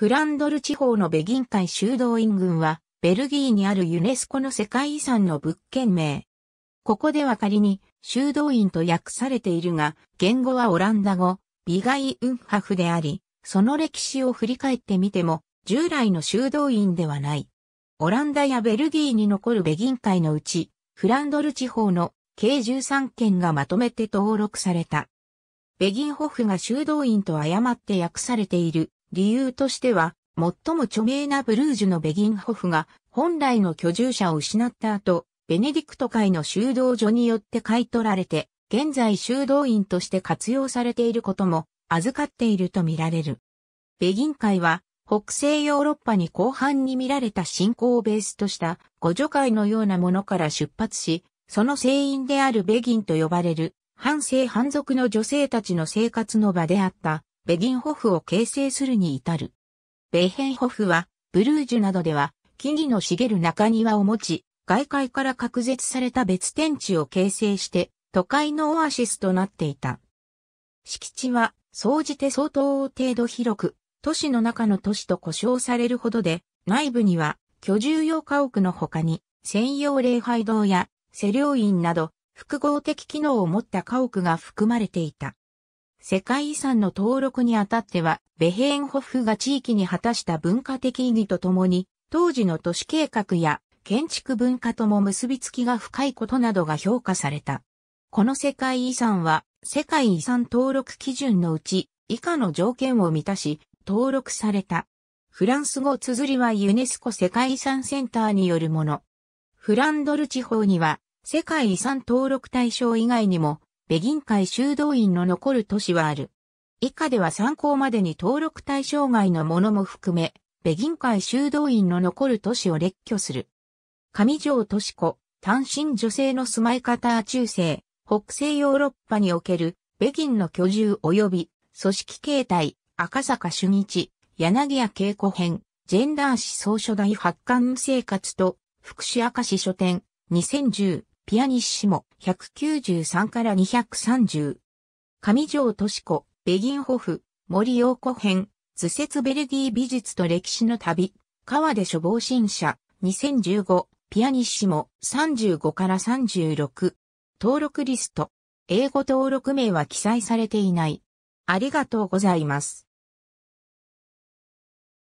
フランドル地方のベギン海修道院群は、ベルギーにあるユネスコの世界遺産の物件名。ここでは仮に、修道院と訳されているが、言語はオランダ語、ビガイ・ウンハフであり、その歴史を振り返ってみても、従来の修道院ではない。オランダやベルギーに残るベギン海のうち、フランドル地方の計13件がまとめて登録された。ベギンホフが修道院と誤って訳されている理由としては、最も著名なブルージュのベギンホフが本来の居住者を失った後、ベネディクト会の修道所によって買い取られて、現在修道院として活用されていることも預かっているとみられる。ベギン会は北西ヨーロッパに後半に見られた信仰をベースとした互助会のようなものから出発し、その聖員であるベギンと呼ばれる反性反族の女性たちの生活の場であったベギンホフを形成するに至る。ベヘンホフは、ブルージュなどでは、木々の茂る中庭を持ち、外界から隔絶された別天地を形成して、都会のオアシスとなっていた。敷地は、総じて相当程度広く、都市の中の都市と呼称されるほどで、内部には、居住用家屋の他に、専用礼拝堂や、施療院など、複合的機能を持った家屋が含まれていた。世界遺産の登録にあたっては、ベヘーンホフが地域に果たした文化的意義とともに、当時の都市計画や建築文化とも結びつきが深いことなどが評価された。この世界遺産は、世界遺産登録基準のうち、以下の条件を満たし、登録された。フランス語綴りはユネスコ世界遺産センターによるもの。フランドル地方には、世界遺産登録対象以外にも、ベギン会修道院の残る都市はある。以下では参考までに登録対象外のものも含め、ベギン会修道院の残る都市を列挙する。上条敏子、単身女性の住まい方中世、北西ヨーロッパにおける、ベギンの居住及び、組織形態、赤坂主日、柳谷恵子編、ジェンダー史総書大発刊生活と、福祉赤史書店、2010ピアニッシモ、193から230。上条敏子、ベギンホフ、森陽子編、図説ベルギー美術と歴史の旅、川で処方新社、2015、ピアニッシモ、35から36。登録リスト。英語登録名は記載されていない。ありがとうございます。